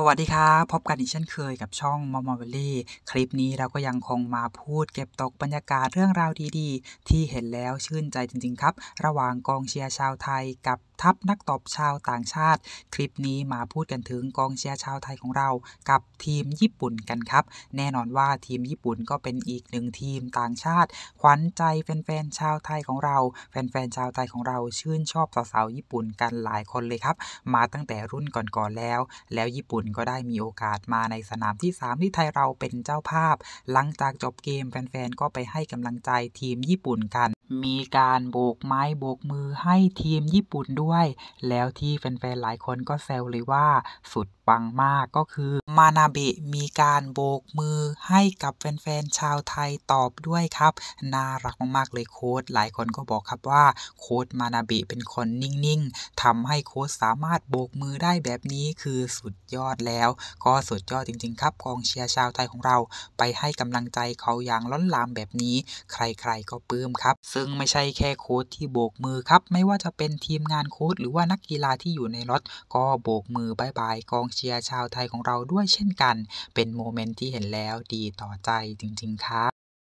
สวัสดีครับพบกันอีกเช่นเคยกับช่องมอมอเวลลี่คลิปนี้เราก็ยังคงมาพูดเก็บตกบรรยากาศเรื่องราวดี ๆ ที่เห็นแล้วชื่นใจจริง ๆครับระหว่างกองเชียร์ชาวไทยกับทัพนักตบชาวต่างชาติ คลิปนี้มาพูดกันถึงกองเชียร์ชาวไทยของเรากับทีมญี่ปุ่นกันครับแน่นอนว่าทีมญี่ปุ่นก็เป็นอีกหนึ่งทีมต่างชาติขวัญใจแฟนๆชาวไทยของเรา แฟนๆชาวไทยของเราชื่นชอบสาวๆญี่ปุ่นกันหลายคนเลยครับ มาตั้งแต่รุ่นก่อนๆแล้ว แล้วญี่ปุ่นก็ได้มีโอกาสมาในสนามที่ 3 ที่ไทยเราเป็นเจ้าภาพ หลังจากจบเกมแฟนๆก็ไปให้กำลังใจทีมญี่ปุ่นกันมีการโบกไม้โบกมือให้ทีมญี่ปุ่นด้วยวยแล้วที่ แฟนๆหลายคนก็แซวเลย ว่า สุดปังมากก็คือมานาเบะมีการโบกมือให้กับแฟนๆ ชาวไทยตอบด้วยครับ น่ารักมากๆเลยโค้ดหลายคนก็บอกครับว่าโค้ดมานาเบะเป็นคนนิ่งๆทำให้โค้ดสามารถโบกมือได้แบบนี้คือสุดยอดแล้วก็สุดยอดจริง ๆ ครับ กองเชียร์ชาวไทยของเรา ไปให้กำลังใจเขาอย่างล้นลามแบบนี้ ใครๆ ก็ปลื้มครับ ซึ่งไม่ใช่แค่โค้ดที่โบกมือครับ ไม่ว่าจะเป็นทีมงานโค้ดหรือว่านักกีฬาที่อยู่ในรถก็โบกมือบายๆกองเชียร์ชาวไทยของเราด้วยเช่นกันเป็นโมเมนต์ที่เห็นแล้วดีต่อใจจริง ๆค่ะ